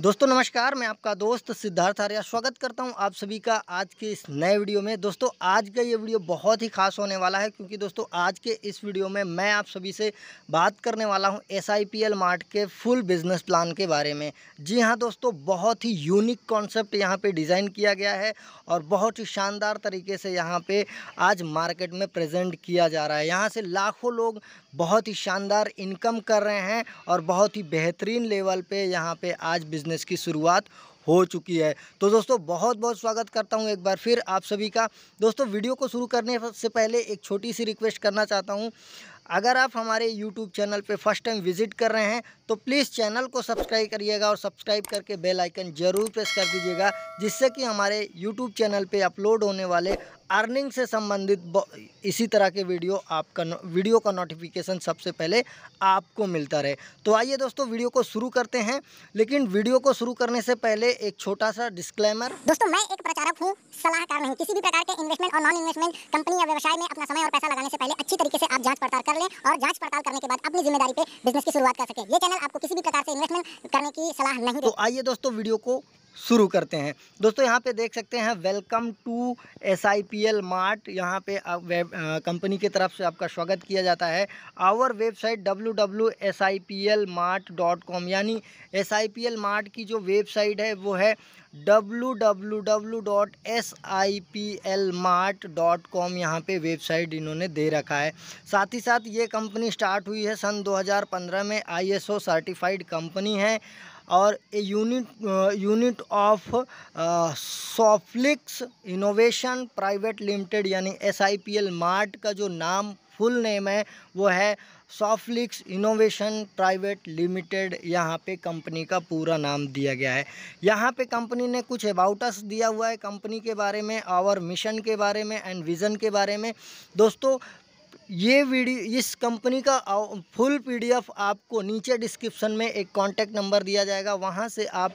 दोस्तों नमस्कार मैं आपका दोस्त सिद्धार्थ आर्या स्वागत करता हूं आप सभी का आज के इस नए वीडियो में दोस्तों आज का ये वीडियो बहुत ही खास होने वाला है क्योंकि दोस्तों आज के इस वीडियो में मैं आप सभी से बात करने वाला हूं एस आई मार्ट के फुल बिजनेस प्लान के बारे में जी हां दोस्तों बहुत ही यूनिक कॉन्सेप्ट यहाँ पर डिज़ाइन किया गया है और बहुत ही शानदार तरीके से यहाँ पर आज मार्केट में प्रजेंट किया जा रहा है यहाँ से लाखों लोग बहुत ही शानदार इनकम कर रहे हैं और बहुत ही बेहतरीन लेवल पर यहाँ पर आज बिज़नेस की शुरुआत हो चुकी है तो दोस्तों बहुत बहुत स्वागत करता हूं एक बार फिर आप सभी का दोस्तों वीडियो को शुरू करने से पहले एक छोटी सी रिक्वेस्ट करना चाहता हूं अगर आप हमारे यूट्यूब चैनल पर फर्स्ट टाइम विजिट कर रहे हैं तो प्लीज़ चैनल को सब्सक्राइब करिएगा और सब्सक्राइब करके बेल आइकन ज़रूर प्रेस कर दीजिएगा जिससे कि हमारे यूट्यूब चैनल पर अपलोड होने वाले अर्निंग से संबंधित इसी तरह के वीडियो आपका वीडियो का नोटिफिकेशन सबसे पहले आपको मिलता रहे तो आइए दोस्तों वीडियो को शुरू करते हैं लेकिन वीडियो को शुरू करने से पहले एक छोटा सा डिस्क्लेमर दोस्तों मैं एक प्रचारक हूँ सलाहकार नहीं किसी भी प्रकार के इन्वेस्टमेंट और नॉन इन्वेस्टमेंट कंपनी या व्यवसाय में अपना समय और पैसा लगाने से पहले अच्छी तरीके से आप जांच पड़ताल कर लें और जांच पड़ताल करने के बाद अपनी जिम्मेदारी पे बिजनेस की शुरुआत कर सके ये चैनल आपको किसी भी प्रकार से इन्वेस्टमेंट करने की सलाह नहीं तो आइए दोस्तों वीडियो को शुरू करते हैं दोस्तों यहाँ पे देख सकते हैं welcome to S I P L Mart यहाँ पे वेब कंपनी की तरफ से आपका स्वागत किया जाता है our website W W S I P L Mart dot com यानी S I P L mart की जो वेबसाइट है वो है W W W dot S I P L Mart dot com यहाँ पर वेबसाइट इन्होंने दे रखा है साथ ही साथ ये कंपनी स्टार्ट हुई है सन दो हज़ार पंद्रह में I S O certified company है और a unit unit of Soflix Innovation Private Limited यानी S I P L Mart का जो नाम फुल नेम है वो है सॉफ्लिक्स इनोवेशन प्राइवेट लिमिटेड यहाँ पे कंपनी का पूरा नाम दिया गया है यहाँ पे कंपनी ने कुछ अबाउटस दिया हुआ है कंपनी के बारे में आवर मिशन के बारे में एंड विज़न के बारे में दोस्तों ये वीडियो इस कंपनी का फुल पीडीएफ आपको नीचे डिस्क्रिप्शन में एक कांटेक्ट नंबर दिया जाएगा वहाँ से आप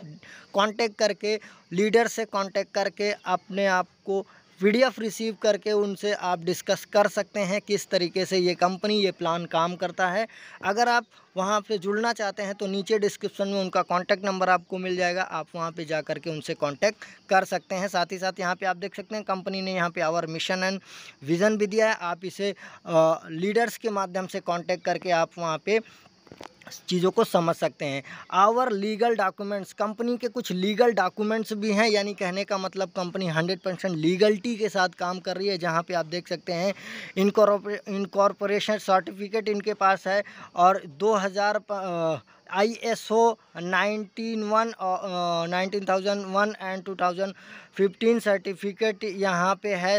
कांटेक्ट करके लीडर से कांटेक्ट करके अपने आप को पीडीएफ रिसीव करके उनसे आप डिस्कस कर सकते हैं किस तरीके से ये कंपनी ये प्लान काम करता है अगर आप वहाँ पे जुड़ना चाहते हैं तो नीचे डिस्क्रिप्शन में उनका कांटेक्ट नंबर आपको मिल जाएगा आप वहाँ पे जा करके उनसे कांटेक्ट कर सकते हैं साथ ही साथ यहाँ पे आप देख सकते हैं कंपनी ने यहाँ पे आवर मिशन एंड विज़न भी दिया है आप इसे लीडर्स के माध्यम से कॉन्टैक्ट करके आप वहाँ पर चीज़ों को समझ सकते हैं आवर लीगल डॉक्यूमेंट्स कंपनी के कुछ लीगल डॉक्यूमेंट्स भी हैं यानी कहने का मतलब कंपनी 100 परसेंट लीगल्टी के साथ काम कर रही है जहां पे आप देख सकते हैं इनकॉर्पोरेशन सर्टिफिकेट इनके पास है और 2000 I S O nineteen one nineteen thousand one and two thousand fifteen certificate यहाँ पे है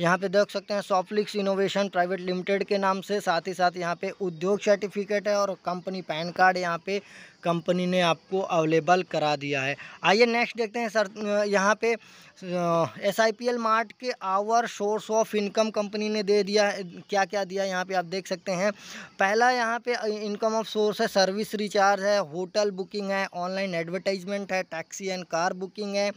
यहाँ पे देख सकते हैं सॉफ्टलिक्स इनोवेशन प्राइवेट लिमिटेड के नाम से साथ ही साथ यहाँ पे उद्योग सर्टिफिकेट है और कंपनी पैन कार्ड यहाँ पे कंपनी ने आपको अवेलेबल करा दिया है आइए नेक्स्ट देखते हैं सर यहाँ पे S I P L Mart के our source of income company ने दे दिया क्या क्या दिया यहाँ पे आप देख सकते हैं पहला यहाँ पे इनकम ऑफ सोर्स है सर्विस रिचार्ज है होटल बुकिंग है ऑनलाइन एडवर्टाइजमेंट है टैक्सी एंड कार बुकिंग है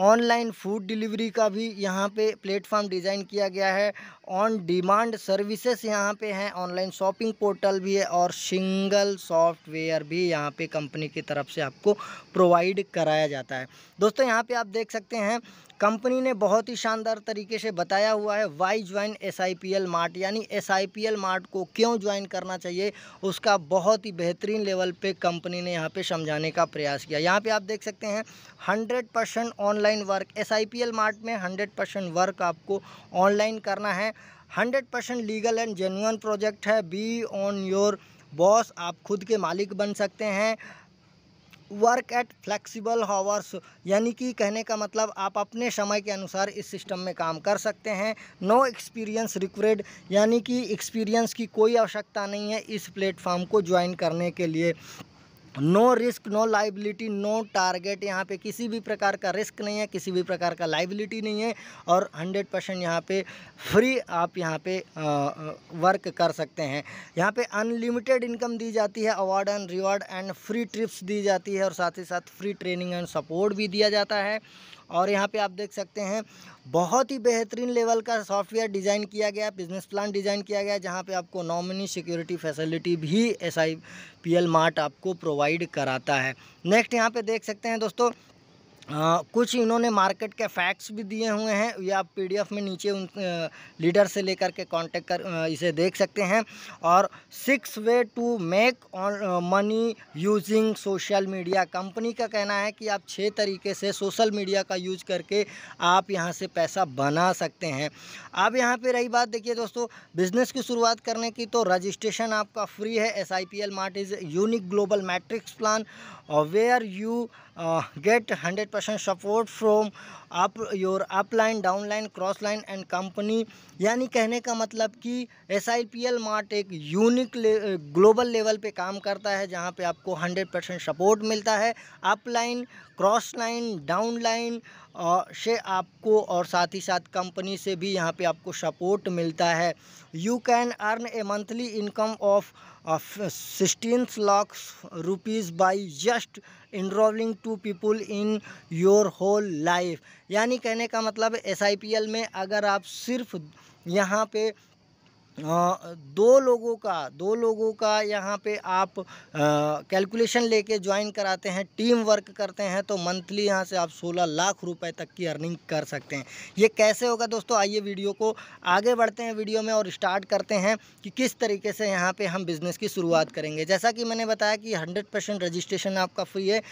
ऑनलाइन फूड डिलीवरी का भी यहाँ पे प्लेटफॉर्म डिज़ाइन किया गया है ऑन डिमांड सर्विसेज यहाँ पे हैं ऑनलाइन शॉपिंग पोर्टल भी है और सिंगल सॉफ्टवेयर भी यहाँ पे कंपनी की तरफ से आपको प्रोवाइड कराया जाता है दोस्तों यहाँ पे आप देख सकते हैं कंपनी ने बहुत ही शानदार तरीके से बताया हुआ है why join S I P L Mart यानी S I P L Mart को क्यों ज्वाइन करना चाहिए उसका बहुत ही बेहतरीन लेवल पर कंपनी ने यहाँ पर समझाने का प्रयास किया यहाँ पर आप देख सकते हैं hundred percent online online work S Mart में हंड्रेड परसेंट वर्क आपको ऑनलाइन करना है hundred percent legal and genuine project है बी ऑन योर बॉस आप खुद के मालिक बन सकते हैं वर्क एट फ्लैक्सीबल हावर्स यानी कि कहने का मतलब आप अपने समय के अनुसार इस सिस्टम में काम कर सकते हैं नो एक्सपीरियंस रिक्वेड यानी कि एक्सपीरियंस की कोई आवश्यकता नहीं है इस प्लेटफॉर्म को ज्वाइन करने के लिए no risk no liability no target यहाँ पे किसी भी प्रकार का रिस्क नहीं है किसी भी प्रकार का लाइबिलिटी नहीं है और 100 परसेंट यहाँ पे फ्री आप यहाँ पे वर्क कर सकते हैं यहाँ पे अनलिमिटेड इनकम दी जाती है award and reward and free trips दी जाती है और साथ ही साथ फ्री ट्रेनिंग एंड सपोर्ट भी दिया जाता है और यहाँ पे आप देख सकते हैं बहुत ही बेहतरीन लेवल का सॉफ्टवेयर डिज़ाइन किया गया बिजनेस प्लान डिज़ाइन किया गया जहाँ पे आपको नॉमिनी सिक्योरिटी फैसिलिटी भी S I P L Mart आपको प्रोवाइड कराता है नेक्स्ट यहाँ पे देख सकते हैं दोस्तों आ, कुछ इन्होंने मार्केट के फैक्ट्स भी दिए हुए हैं या आप पी में नीचे उन लीडर से लेकर के कांटेक्ट कर इसे देख सकते हैं और six way to make money using social media company का कहना है कि आप छः तरीके से सोशल मीडिया का यूज करके आप यहाँ से पैसा बना सकते हैं अब यहाँ पे रही बात देखिए दोस्तों बिज़नेस की शुरुआत करने की तो रजिस्ट्रेशन आपका फ्री है S I P L Mart is unique global matrix plan where you get hundred percent support from up your upline downline cross line and company यानी कहने का मतलब कि S I P L Mart एक unique ले, global level पे काम करता है जहाँ पे आपको 100 परसेंट सपोर्ट मिलता है upline cross line down line से आपको और साथ ही साथ कंपनी से भी यहाँ पे आपको सपोर्ट मिलता है you can earn a monthly income of sixteen lakh rupees by just enrolling two people in your whole life यानी कहने का मतलब एस में अगर आप सिर्फ यहाँ पे दो लोगों का दो लोगों का यहाँ पे आप कैलकुलेशन लेके ज्वाइन कराते हैं टीम वर्क करते हैं तो मंथली यहाँ से आप 16 लाख रुपए तक की अर्निंग कर सकते हैं ये कैसे होगा दोस्तों आइए वीडियो को आगे बढ़ते हैं वीडियो में और स्टार्ट करते हैं कि किस तरीके से यहाँ पे हम बिज़नेस की शुरुआत करेंगे जैसा कि मैंने बताया कि हंड्रेड रजिस्ट्रेशन आपका फ्री है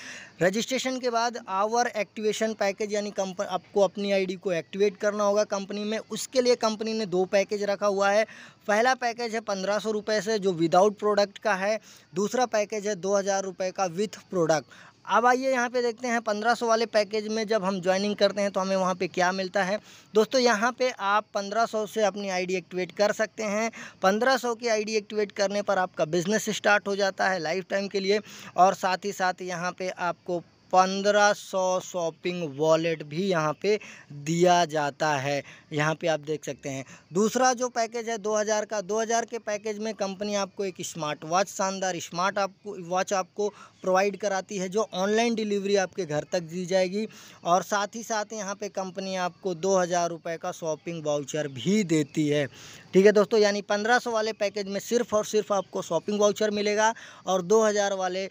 रजिस्ट्रेशन के बाद आवर एक्टिवेशन पैकेज यानी आपको अपनी आई को एक्टिवेट करना होगा कंपनी में उसके लिए कंपनी ने दो पैकेज रखा हुआ है पहला पैकेज है पंद्रह सौ रुपये से जो विदाउट प्रोडक्ट का है दूसरा पैकेज है दो हज़ार रुपये का विथ प्रोडक्ट अब आइए यहाँ पे देखते हैं पंद्रह सौ वाले पैकेज में जब हम ज्वाइनिंग करते हैं तो हमें वहाँ पे क्या मिलता है दोस्तों यहाँ पे आप पंद्रह सौ से अपनी आईडी एक्टिवेट कर सकते हैं पंद्रह सौ की आईडी एक्टिवेट करने पर आपका बिज़नेस स्टार्ट हो जाता है लाइफ टाइम के लिए और साथ ही साथ यहाँ पर आपको पंद्रह सौ शॉपिंग वॉलेट भी यहाँ पे दिया जाता है यहाँ पे आप देख सकते हैं दूसरा जो पैकेज है 2000 का 2000 के पैकेज में कंपनी आपको एक स्मार्ट वॉच शानदार स्मार्ट आपको वॉच आपको प्रोवाइड कराती है जो ऑनलाइन डिलीवरी आपके घर तक दी जाएगी और साथ ही साथ यहाँ पे कंपनी आपको दो हज़ार रुपये का शॉपिंग वाउचर भी देती है ठीक है दोस्तों यानी 1500 वाले पैकेज में सिर्फ और सिर्फ आपको शॉपिंग वाउचर मिलेगा और 2000 वाले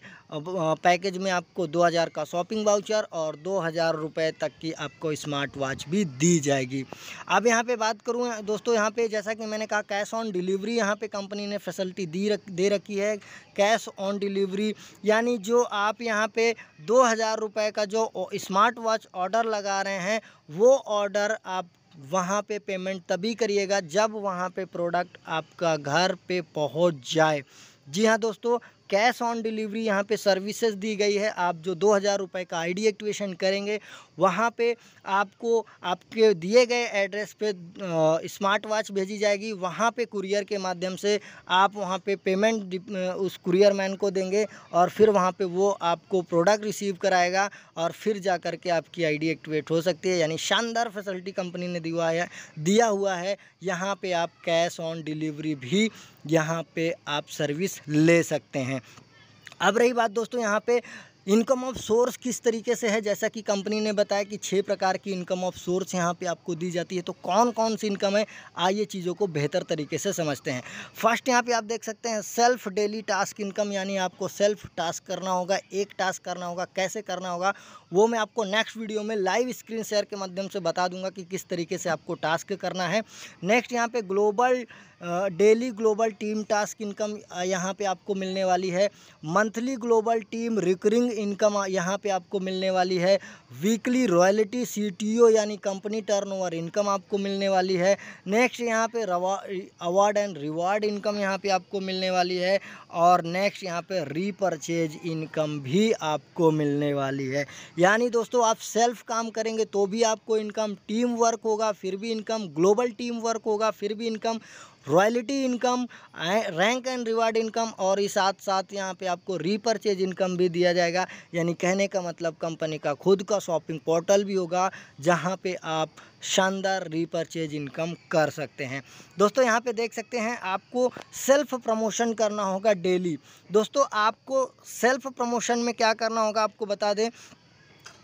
पैकेज में आपको 2000 का शॉपिंग वाउचर और दो हज़ार रुपये तक की आपको स्मार्ट वॉच भी दी जाएगी अब यहाँ पे बात करूँ दोस्तों यहाँ पे जैसा कि मैंने कहा कैश ऑन डिलीवरी यहाँ पे कंपनी ने फैसिलिटी दी रख दे रखी है कैश ऑन डिलीवरी यानी जो आप यहाँ पे दो हज़ार रुपये का जो स्मार्ट वॉच ऑर्डर लगा रहे हैं वो ऑर्डर आप वहाँ पे पेमेंट तभी करिएगा जब वहाँ पे प्रोडक्ट आपका घर पे पहुँच जाए जी हाँ दोस्तों कैश ऑन डिलीवरी यहाँ पे सर्विसेज दी गई है आप जो दो हज़ार रुपये का आईडी एक्टिवेशन करेंगे वहाँ पे आपको आपके दिए गए एड्रेस पे स्मार्ट वॉच भेजी जाएगी वहाँ पे कुरियर के माध्यम से आप वहाँ पे पेमेंट उस कुरियर मैन को देंगे और फिर वहाँ पे वो आपको प्रोडक्ट रिसीव कराएगा और फिर जा कर के आपकी आईडी एक्टिवेट हो सकती है यानी शानदार फैसिलिटी कंपनी ने दिया है दिया हुआ है यहाँ पर आप कैश ऑन डिलीवरी भी यहाँ पे आप सर्विस ले सकते हैं अब रही बात दोस्तों यहाँ पे इनकम ऑफ सोर्स किस तरीके से है जैसा कि कंपनी ने बताया कि छः प्रकार की इनकम ऑफ सोर्स यहाँ पे आपको दी जाती है तो कौन कौन सी इनकम है आइए चीज़ों को बेहतर तरीके से समझते हैं फर्स्ट यहाँ पे आप देख सकते हैं सेल्फ डेली टास्क इनकम यानी आपको सेल्फ टास्क करना होगा एक टास्क करना होगा कैसे करना होगा वो मैं आपको नेक्स्ट वीडियो में लाइव स्क्रीन शेयर के माध्यम से बता दूंगा कि किस तरीके से आपको टास्क करना है नेक्स्ट यहाँ पर global daily global team task income यहाँ पे आपको मिलने वाली है monthly global team recurring income यहाँ पे आपको मिलने वाली है वीकली रॉयल्टी सीटीओ यानी कंपनी टर्नओवर इनकम आपको मिलने वाली है नेक्स्ट यहाँ पे अवार्ड एंड रिवार्ड इनकम यहाँ पे आपको मिलने वाली है और नेक्स्ट यहाँ पे रीपरचेज इनकम भी आपको मिलने वाली है यानी दोस्तों आप सेल्फ काम करेंगे तो भी आपको इनकम टीम वर्क होगा फिर भी इनकम ग्लोबल टीम वर्क होगा फिर भी income royalty income rank and reward income और इस साथ साथ यहाँ पे आपको रीपरचेज इनकम भी दिया जाएगा यानी कहने का मतलब कंपनी का खुद का शॉपिंग पोर्टल भी होगा जहाँ पे आप शानदार रीपरचेज इनकम कर सकते हैं दोस्तों यहाँ पे देख सकते हैं आपको सेल्फ प्रमोशन करना होगा डेली दोस्तों आपको सेल्फ प्रमोशन में क्या करना होगा आपको बता दें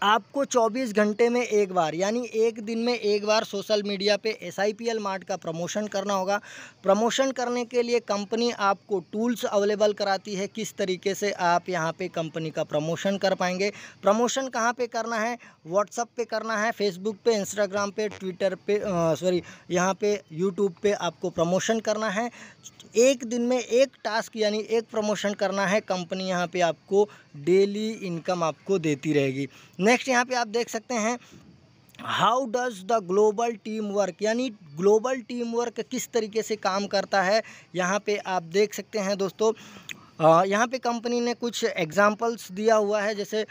आपको 24 घंटे में एक बार यानी एक दिन में एक बार सोशल मीडिया पे S I P L Mart का प्रमोशन करना होगा प्रमोशन करने के लिए कंपनी आपको टूल्स अवेलेबल कराती है किस तरीके से आप यहाँ पे कंपनी का प्रमोशन कर पाएंगे प्रमोशन कहाँ पे करना है व्हाट्सअप पे करना है फेसबुक पे इंस्टाग्राम पे ट्विटर पे सॉरी यहाँ पे यूट्यूब पे आपको प्रमोशन करना है एक दिन में एक टास्क यानी एक प्रमोशन करना है कंपनी यहाँ पर आपको डेली इनकम आपको देती रहेगी नेक्स्ट यहाँ पे आप देख सकते हैं how does the global team work यानी ग्लोबल टीम वर्क किस तरीके से काम करता है यहाँ पे आप देख सकते हैं दोस्तों यहाँ पे कंपनी ने कुछ एग्जांपल्स दिया हुआ है जैसे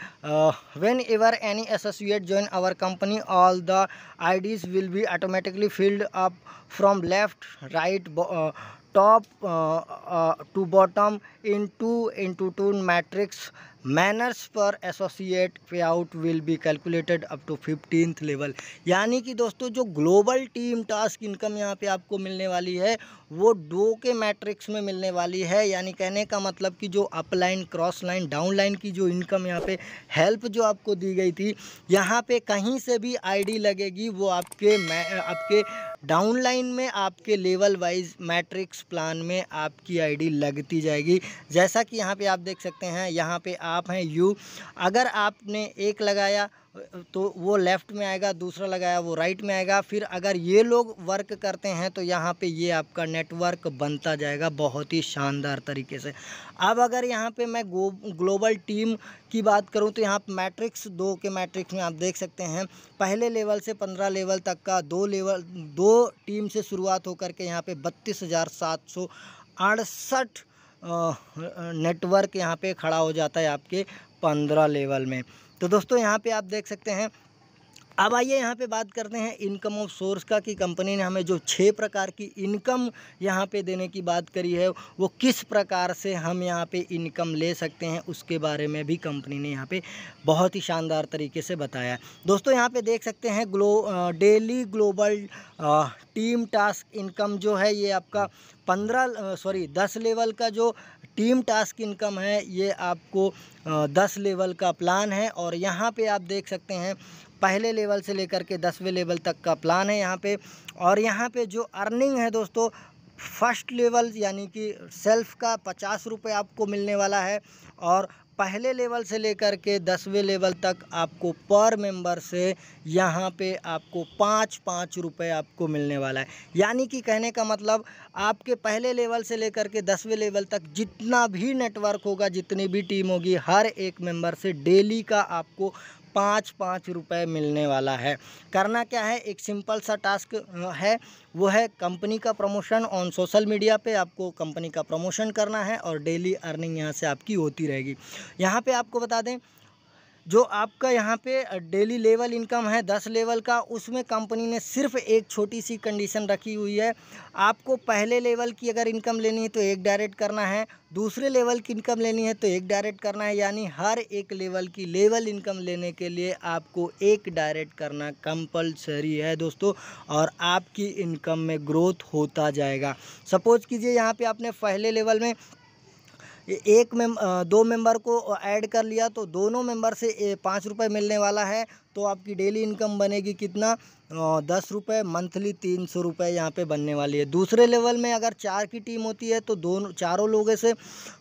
whenever any associate join our company all the IDs will be automatically filled up from left right top to bottom in two into two matrix manners per associate payout will be calculated up to fifteenth level यानी कि दोस्तों जो global team task income यहाँ पे आपको मिलने वाली है वो डो के मैट्रिक्स में मिलने वाली है यानी कहने का मतलब कि जो up line cross line down line की जो इनकम यहाँ पे हेल्प जो आपको दी गई थी यहाँ पे कहीं से भी आईडी लगेगी वो आपके आपके डाउन लाइन में आपके लेवल वाइज मैट्रिक्स प्लान में आपकी आईडी लगती जाएगी जैसा कि यहाँ पे आप देख सकते हैं यहाँ पे आप हैं यू अगर आपने एक लगाया तो वो लेफ़्ट में आएगा दूसरा लगाया वो राइट में आएगा फिर अगर ये लोग वर्क करते हैं तो यहाँ पे ये आपका नेटवर्क बनता जाएगा बहुत ही शानदार तरीके से अब अगर यहाँ पे मैं ग्लोबल टीम की बात करूँ तो यहाँ मैट्रिक्स दो के मैट्रिक्स में आप देख सकते हैं पहले लेवल से पंद्रह लेवल तक का दो लेवल दो टीम से शुरुआत होकर के यहाँ पर बत्तीस हज़ार सात सौ अड़सठ नेटवर्क यहाँ पर खड़ा हो जाता है आपके पंद्रह लेवल में तो दोस्तों यहाँ पे आप देख सकते हैं अब आइए यहाँ पे बात करते हैं इनकम ऑफ सोर्स का कि कंपनी ने हमें जो छः प्रकार की इनकम यहाँ पे देने की बात करी है वो किस प्रकार से हम यहाँ पे इनकम ले सकते हैं उसके बारे में भी कंपनी ने यहाँ पे बहुत ही शानदार तरीके से बताया दोस्तों यहाँ पे देख सकते हैं ग्लो daily global team task income जो है ये आपका पंद्रह सॉरी दस लेवल का जो टीम टास्क इनकम है ये आपको दस लेवल का प्लान है और यहाँ पे आप देख सकते हैं पहले लेवल से लेकर के दसवें लेवल तक का प्लान है यहाँ पे और यहाँ पे जो अर्निंग है दोस्तों फर्स्ट लेवल यानी कि सेल्फ का पचास रुपये आपको मिलने वाला है और पहले लेवल से लेकर के दसवें लेवल तक आपको पर मेंबर से यहाँ पे आपको पाँच पाँच रुपये आपको मिलने वाला है यानी कि कहने का मतलब आपके पहले लेवल से लेकर के दसवें लेवल तक जितना भी नेटवर्क होगा जितनी भी टीम होगी हर एक मेंबर से डेली का आपको पाँच पाँच रुपये मिलने वाला है करना क्या है एक सिंपल सा टास्क है वो है कंपनी का प्रमोशन ऑन सोशल मीडिया पे आपको कंपनी का प्रमोशन करना है और डेली अर्निंग यहाँ से आपकी होती रहेगी यहाँ पे आपको बता दें जो आपका यहाँ पे डेली लेवल इनकम है दस लेवल का उसमें कंपनी ने सिर्फ एक छोटी सी कंडीशन रखी हुई है आपको पहले लेवल की अगर इनकम लेनी है तो एक डायरेक्ट करना है दूसरे लेवल की इनकम लेनी है तो एक डायरेक्ट करना है यानी हर एक लेवल की लेवल इनकम लेने के लिए आपको एक डायरेक्ट करना कंपलसरी है दोस्तों और आपकी इनकम में ग्रोथ होता जाएगा सपोज़ कीजिए यहाँ पर आपने पहले लेवल में एक में दो मेंबर को ऐड कर लिया तो दोनों मेंबर से पाँच रुपये मिलने वाला है तो आपकी डेली इनकम बनेगी कितना दस रुपये मंथली तीन सौ रुपये यहाँ पर बनने वाली है दूसरे लेवल में अगर चार की टीम होती है तो दोनों चारों लोगों से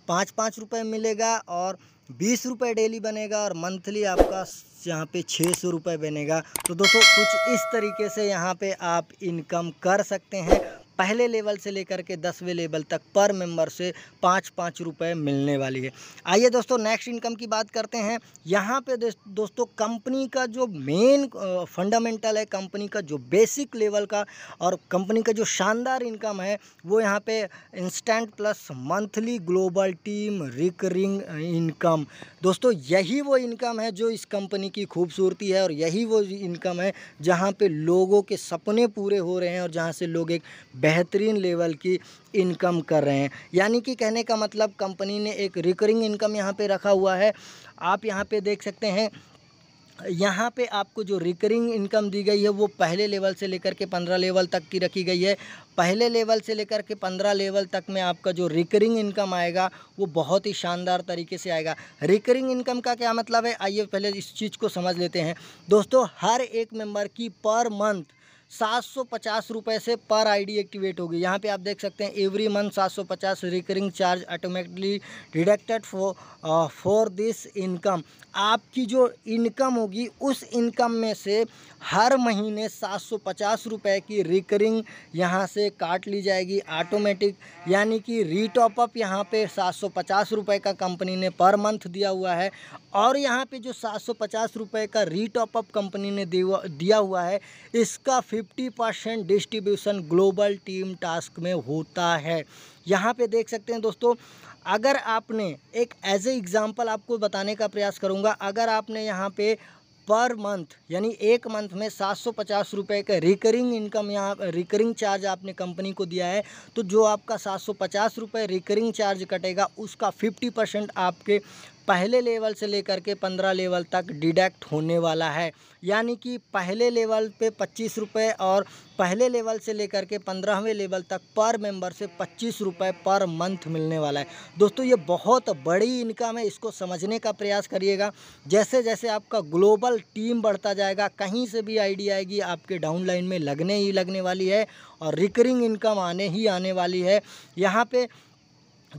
पाँच पाँच रुपये मिलेगा और बीस रुपये डेली बनेगा और मंथली आपका यहाँ पे छः सौ रुपये बनेगा तो दोस्तों कुछ इस तरीके से यहाँ पे आप इनकम कर सकते हैं पहले लेवल से लेकर के दसवें लेवल तक पर मेंबर से पाँच पाँच रुपये मिलने वाली है आइए दोस्तों नेक्स्ट इनकम की बात करते हैं यहाँ पे दोस्तों कंपनी का जो मेन फंडामेंटल है कंपनी का जो बेसिक लेवल का और कंपनी का जो शानदार इनकम है वो यहाँ पे instant plus monthly global team recurring income दोस्तों यही वो इनकम है जो इस कंपनी की खूबसूरती है और यही वो इनकम है जहाँ पर लोगों के सपने पूरे हो रहे हैं और जहाँ से लोग एक बेहतरीन लेवल की इनकम कर रहे हैं यानी कि कहने का मतलब कंपनी ने एक रिकरिंग इनकम यहाँ पे रखा हुआ है आप यहाँ पे देख सकते हैं यहाँ पे आपको जो रिकरिंग इनकम दी गई है वो पहले लेवल से लेकर के पंद्रह लेवल तक की रखी गई है पहले लेवल से लेकर के पंद्रह लेवल तक में आपका जो रिकरिंग इनकम आएगा वो बहुत ही शानदार तरीके से आएगा रिकरिंग इनकम का क्या मतलब है आइए पहले इस चीज़ को समझ लेते हैं दोस्तों हर एक मेंबर की पर मंथ सात सौ पचास रुपये से पर आईडी एक्टिवेट होगी यहाँ पे आप देख सकते हैं एवरी मंथ सात सौ पचास recurring charge automatically deducted for for this income आपकी जो इनकम होगी उस इनकम में से हर महीने सात सौ पचास रुपये की रिकरिंग यहाँ से काट ली जाएगी ऑटोमेटिक यानी कि रीटॉपअप यहाँ पे सात सौ पचास रुपये का कंपनी ने पर मंथ दिया हुआ है और यहाँ पे जो सात सौ पचास रुपये का री टॉपअप कंपनी ने दिया हुआ है इसका fifty percent distribution global team task में होता है यहाँ पे देख सकते हैं दोस्तों अगर आपने एक एज ए एग्ज़ाम्पल आपको बताने का प्रयास करूँगा अगर आपने यहाँ पे पर मंथ यानी एक मंथ में सात सौ पचास रुपये का रिकरिंग इनकम यहाँ रिकरिंग चार्ज आपने कंपनी को दिया है तो जो आपका सात सौ पचास रुपये रिकरिंग चार्ज कटेगा उसका फिफ्टी परसेंट आपके पहले लेवल से लेकर के पंद्रह लेवल तक डिडक्ट होने वाला है यानी कि पहले लेवल पे पच्चीस रुपये और पहले लेवल से लेकर के पंद्रहवें लेवल तक पर मेंबर से पच्चीस रुपये पर मंथ मिलने वाला है दोस्तों ये बहुत बड़ी इनकम है इसको समझने का प्रयास करिएगा जैसे जैसे आपका ग्लोबल टीम बढ़ता जाएगा कहीं से भी आइडिया आएगी आपके डाउन लाइन में लगने ही लगने वाली है और रिकरिंग इनकम आने ही आने वाली है यहाँ पर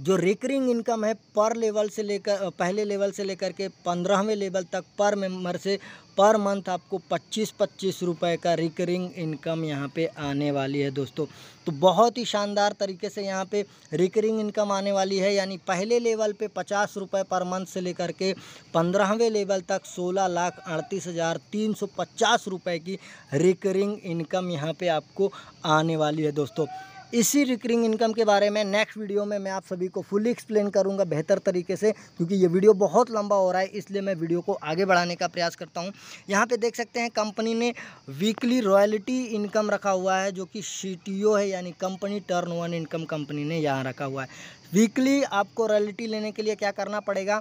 जो रिकरिंग इनकम है पर लेवल से लेकर पहले लेवल से लेकर के पंद्रहवें लेवल तक पर मेंबर से पर मंथ आपको पच्चीस पच्चीस रुपए का रिकरिंग इनकम यहाँ पे आने वाली है दोस्तों तो बहुत ही शानदार तरीके से यहाँ पे रिकरिंग इनकम आने वाली है यानी पहले लेवल पे पचास रुपये पर मंथ से लेकर के पंद्रहवें लेवल तक सोलह लाख अड़तीस हज़ार तीन सौ पचास रुपये की रिकरिंग इनकम यहाँ पे आपको आने वाली है दोस्तों इसी रिकरिंग इनकम के बारे में नेक्स्ट वीडियो में मैं आप सभी को फुली एक्सप्लेन करूँगा बेहतर तरीके से क्योंकि ये वीडियो बहुत लंबा हो रहा है इसलिए मैं वीडियो को आगे बढ़ाने का प्रयास करता हूँ यहाँ पर देख सकते हैं कंपनी ने वीकली रॉयल्टी इनकम रखा हुआ है जो कि सी है यानी कंपनी टर्न इनकम कंपनी ने यहाँ रखा हुआ है वीकली आपको रॉयल्टी लेने के लिए क्या करना पड़ेगा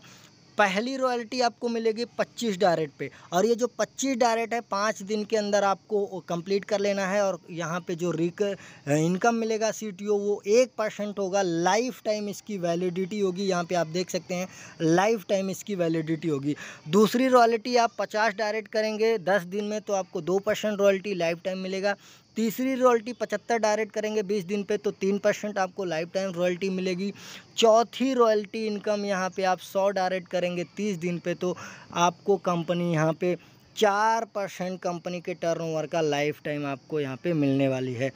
पहली रॉयल्टी आपको मिलेगी 25 डायरेट पे और ये जो 25 डायरेट है पाँच दिन के अंदर आपको कंप्लीट कर लेना है और यहाँ पे जो रिक इनकम मिलेगा सी वो एक परसेंट होगा लाइफ टाइम इसकी वैलिडिटी होगी यहाँ पे आप देख सकते हैं लाइफ टाइम इसकी वैलिडिटी होगी दूसरी रॉयल्टी आप पचास डायरेक्ट करेंगे दस दिन में तो आपको दो परसेंट रॉयल्टी लाइफ टाइम मिलेगा तीसरी रॉयल्टी पचहत्तर डायरेक्ट करेंगे बीस दिन पे तो तीन परसेंट आपको लाइफ टाइम रॉयल्टी मिलेगी चौथी रॉयल्टी इनकम यहाँ पे आप सौ डायरेक्ट करेंगे तीस दिन पे तो आपको कंपनी यहाँ पे चार परसेंट कंपनी के टर्नओवर का लाइफ टाइम आपको यहाँ पे मिलने वाली है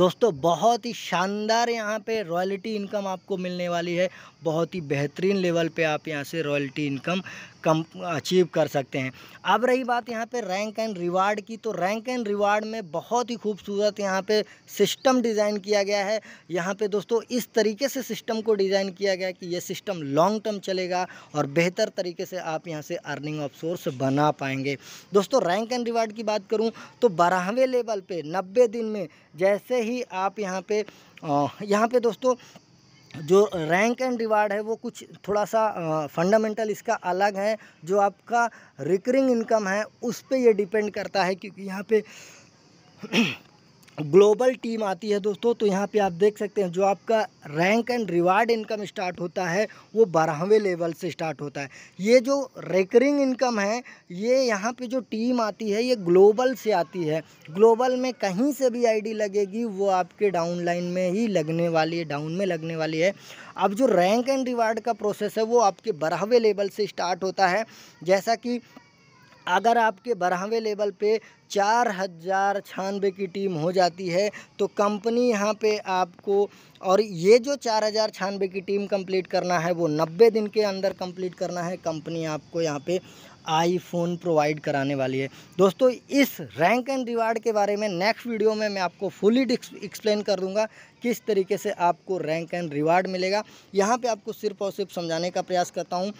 दोस्तों बहुत ही शानदार यहाँ पे रॉयल्टी इनकम आपको मिलने वाली है बहुत ही बेहतरीन लेवल पे आप यहाँ से रॉयल्टी इनकम कम अचीव कर सकते हैं अब रही बात यहाँ पे रैंक एंड रिवार्ड की तो रैंक एंड रिवार्ड में बहुत ही खूबसूरत यहाँ पे सिस्टम डिज़ाइन किया गया है यहाँ पे दोस्तों इस तरीके से सिस्टम को डिज़ाइन किया गया कि ये सिस्टम लॉन्ग टर्म चलेगा और बेहतर तरीके से आप यहाँ से अर्निंग ऑफ सोर्स बना पाएंगे दोस्तों रैंक एंड रिवार्ड की बात करूँ तो बारहवें लेवल पर नब्बे दिन में जैसे ही आप यहाँ पर यहाँ पर दोस्तों जो रैंक एंड रिवार्ड है वो कुछ थोड़ा सा फंडामेंटल इसका अलग है जो आपका रिकरिंग इनकम है उस पर ये डिपेंड करता है क्योंकि यहाँ पे ग्लोबल टीम आती है दोस्तों तो यहाँ पे आप देख सकते हैं जो आपका rank and reward income start होता है वो बारहवें लेवल से स्टार्ट होता है ये जो रेकरिंग इनकम है ये यहाँ पे जो टीम आती है ये ग्लोबल से आती है ग्लोबल में कहीं से भी आईडी लगेगी वो आपके डाउन लाइन में ही लगने वाली है डाउन में लगने वाली है अब जो रैंक एंड रिवार्ड का प्रोसेस है वो आपके बारहवें लेवल से स्टार्ट होता है जैसा कि अगर आपके बारहवें लेवल पे चार हज़ार छानबे की टीम हो जाती है तो कंपनी यहाँ पे आपको और ये जो चार हज़ार छानबे की टीम कंप्लीट करना है वो नब्बे दिन के अंदर कंप्लीट करना है कंपनी आपको यहाँ पे आईफोन प्रोवाइड कराने वाली है दोस्तों इस रैंक एंड रिवार्ड के बारे में नेक्स्ट वीडियो में मैं आपको फुली एक्सप्लेन कर दूंगा किस तरीके से आपको रैंक एंड रिवार्ड मिलेगा यहाँ पे आपको सिर्फ और सिर्फ समझाने का प्रयास करता हूँ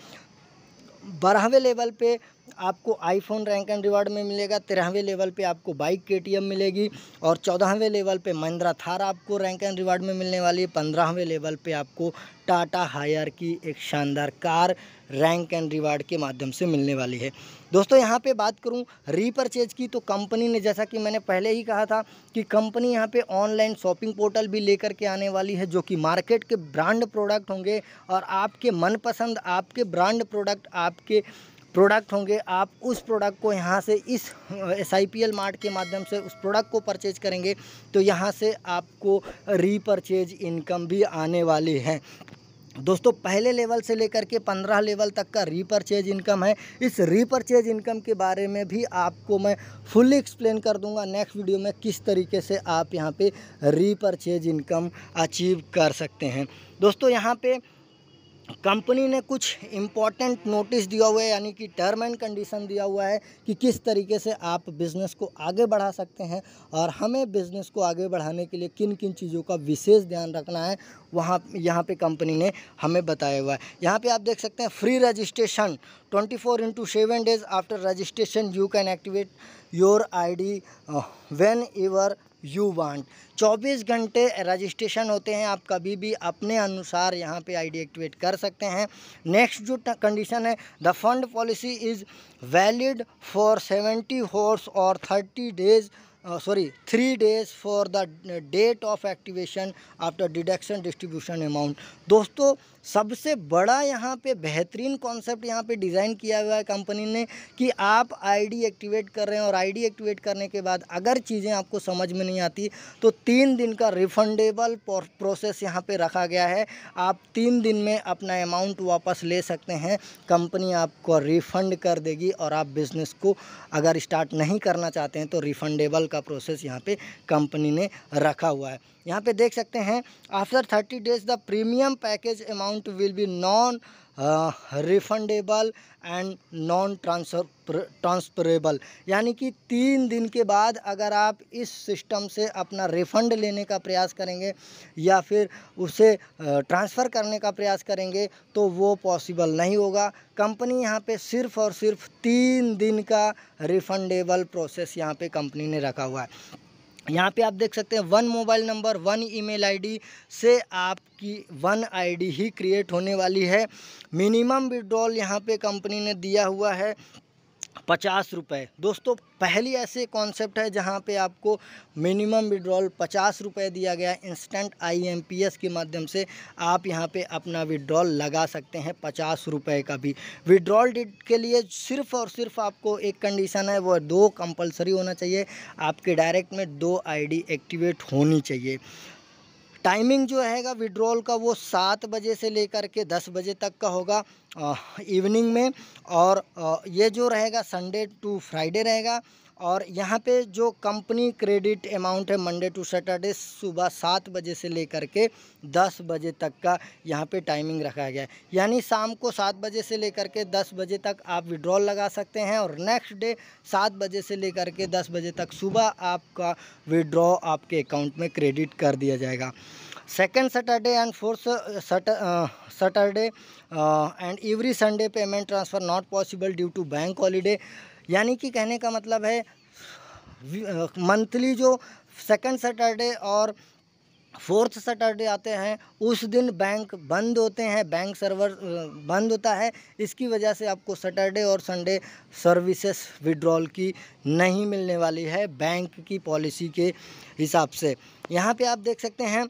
बारहवें लेवल पे आपको आईफोन रैंक एंड रिवार्ड में मिलेगा तेरहवें लेवल पे आपको बाइक के मिलेगी और चौदहवें लेवल पे महिंद्रा थार आपको रैंक एंड रिवार्ड में मिलने वाली है पंद्रहवें लेवल पे आपको टाटा हायर की एक शानदार कार रैंक एंड रिवार्ड के माध्यम से मिलने वाली है दोस्तों यहाँ पे बात करूँ रीपरचेज की तो कंपनी ने जैसा कि मैंने पहले ही कहा था कि कंपनी यहाँ पे ऑनलाइन शॉपिंग पोर्टल भी लेकर के आने वाली है जो कि मार्केट के ब्रांड प्रोडक्ट होंगे और आपके मनपसंद आपके ब्रांड प्रोडक्ट आपके प्रोडक्ट होंगे आप उस प्रोडक्ट को यहाँ से इस S I P L Mart के माध्यम से उस प्रोडक्ट को परचेज करेंगे तो यहाँ से आपको रीपरचेज इनकम भी आने वाली है दोस्तों पहले लेवल से लेकर के पंद्रह लेवल तक का रीपरचेज इनकम है इस रीपरचेज इनकम के बारे में भी आपको मैं फुल्ली एक्सप्लेन कर दूंगा नेक्स्ट वीडियो में किस तरीके से आप यहाँ पे रीपरचेज इनकम अचीव कर सकते हैं दोस्तों यहाँ पे कंपनी ने कुछ इम्पॉर्टेंट नोटिस दिया हुआ है यानी कि टर्म एंड कंडीशन दिया हुआ है कि किस तरीके से आप बिज़नेस को आगे बढ़ा सकते हैं और हमें बिज़नेस को आगे बढ़ाने के लिए किन किन चीज़ों का विशेष ध्यान रखना है वहाँ यहाँ पे कंपनी ने हमें बताया हुआ है यहाँ पे आप देख सकते हैं free registration 24 four into seven days after registration you can activate your I D when your you want 24 घंटे रजिस्ट्रेशन होते हैं आप कभी भी अपने अनुसार यहाँ पे आईडी एक्टिवेट कर सकते हैं नेक्स्ट जो कंडीशन है the fund policy is valid for 70 hours और 30 days sorry three days for the date of activation after deduction distribution amount दोस्तों सबसे बड़ा यहाँ पे बेहतरीन कॉन्सेप्ट यहाँ पे डिज़ाइन किया हुआ है कंपनी ने कि आप आईडी एक्टिवेट कर रहे हैं और आईडी एक्टिवेट करने के बाद अगर चीज़ें आपको समझ में नहीं आती तो तीन दिन का रिफंडेबल प्रोसेस यहाँ पे रखा गया है आप तीन दिन में अपना अमाउंट वापस ले सकते हैं कंपनी आपको रिफ़ंड कर देगी और आप बिज़नेस को अगर स्टार्ट नहीं करना चाहते हैं तो रिफ़ंडेबल का प्रोसेस यहाँ पर कंपनी ने रखा हुआ है यहाँ पर देख सकते हैं after thirty days the premium package amount payment will be non uh, refundable and non transferable यानी कि तीन दिन के बाद अगर आप इस सिस्टम से अपना रिफ़ंड लेने का प्रयास करेंगे या फिर उसे ट्रांसफ़र uh, करने का प्रयास करेंगे तो वो पॉसिबल नहीं होगा कंपनी यहाँ पे सिर्फ़ और सिर्फ तीन दिन का रिफ़ंडेबल प्रोसेस यहाँ पे कंपनी ने रखा हुआ है यहाँ पे आप देख सकते हैं one mobile number one email ID से आपकी वन आईडी ही क्रिएट होने वाली है मिनिमम विड्रॉल यहाँ पे कंपनी ने दिया हुआ है पचास रुपये दोस्तों पहली ऐसे कॉन्सेप्ट है जहां पे आपको मिनिमम विड्रॉल पचास रुपये दिया गया इंस्टेंट आईएमपीएस के माध्यम से आप यहां पे अपना विड्रॉल लगा सकते हैं पचास रुपये का भी विड्रॉल डेट के लिए सिर्फ और सिर्फ आपको एक कंडीशन है वो दो कंपलसरी होना चाहिए आपके डायरेक्ट में दो आईडी एक्टिवेट होनी चाहिए टाइमिंग जो हैगा विड्रॉल का वो सात बजे से लेकर के दस बजे तक का होगा इवनिंग में और ये जो रहेगा संडे टू फ्राइडे रहेगा और यहाँ पे जो कंपनी क्रेडिट अमाउंट है मंडे टू सैटरडे सुबह सात बजे से लेकर के दस बजे तक का यहाँ पे टाइमिंग रखा गया है यानी शाम को सात बजे से लेकर के दस बजे तक आप विड्रॉल लगा सकते हैं और नेक्स्ट डे सात बजे से लेकर के दस बजे तक सुबह आपका विड्रॉ आपके अकाउंट में क्रेडिट कर दिया जाएगा second Saturday and fourth Saturday and every Sunday payment transfer not possible due to bank holiday यानी कि कहने का मतलब है मंथली जो सेकंड सैटरडे और फोर्थ सैटरडे आते हैं उस दिन बैंक बंद होते हैं बैंक सर्वर बंद होता है इसकी वजह से आपको सैटरडे और संडे सर्विसेज विड्रॉल की नहीं मिलने वाली है बैंक की पॉलिसी के हिसाब से यहाँ पे आप देख सकते हैं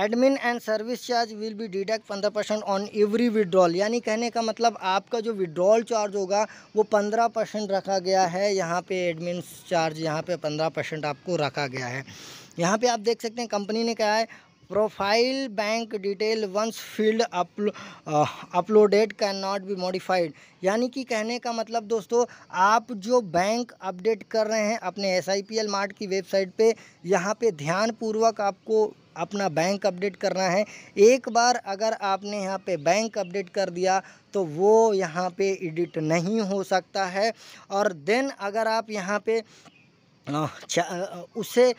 admin and service charge will be deduct पंद्रह परसेंट ऑन एवरी विड्रॉल यानी कहने का मतलब आपका जो विड्रॉल चार्ज होगा वो पंद्रह परसेंट रखा गया है यहाँ पे एडमिन चार्ज यहाँ पे पंद्रह परसेंट आपको रखा गया है यहाँ पे आप देख सकते हैं कंपनी ने कहा है profile bank detail once filled uploaded can not be modified यानी कि कहने का मतलब दोस्तों आप जो बैंक अपडेट कर रहे हैं अपने S I P L mart की वेबसाइट पे यहाँ पे ध्यानपूर्वक आपको अपना बैंक अपडेट करना है एक बार अगर आपने यहाँ पे बैंक अपडेट कर दिया तो वो यहाँ पे एडिट नहीं हो सकता है और देन अगर आप यहाँ पे उसे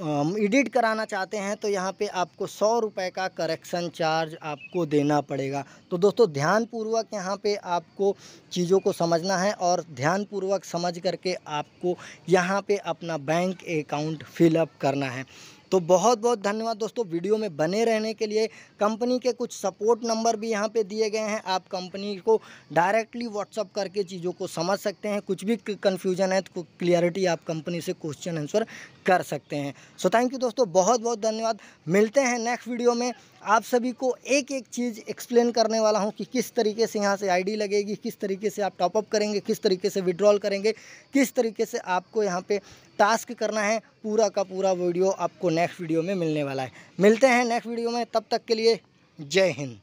एडिट कराना चाहते हैं तो यहाँ पे आपको सौ रुपये का करेक्शन चार्ज आपको देना पड़ेगा तो दोस्तों ध्यानपूर्वक यहाँ पे आपको चीज़ों को समझना है और ध्यानपूर्वक समझ करके आपको यहाँ पे अपना बैंक अकाउंट फिलअप करना है तो बहुत बहुत धन्यवाद दोस्तों वीडियो में बने रहने के लिए कंपनी के कुछ सपोर्ट नंबर भी यहाँ पे दिए गए हैं आप कंपनी को डायरेक्टली व्हाट्सअप करके चीज़ों को समझ सकते हैं कुछ भी कन्फ्यूजन है तो क्लियरिटी आप कंपनी से क्वेश्चन आंसर कर सकते हैं सो थैंक यू दोस्तों बहुत बहुत धन्यवाद मिलते हैं नेक्स्ट वीडियो में आप सभी को एक एक चीज़ एक्सप्लेन करने वाला हूँ कि किस तरीके से यहाँ से आईडी लगेगी किस तरीके से आप टॉपअप करेंगे किस तरीके से विड्रॉल करेंगे किस तरीके से आपको यहाँ पे टास्क करना है पूरा का पूरा वीडियो आपको नेक्स्ट वीडियो में मिलने वाला है मिलते हैं नेक्स्ट वीडियो में तब तक के लिए जय हिंद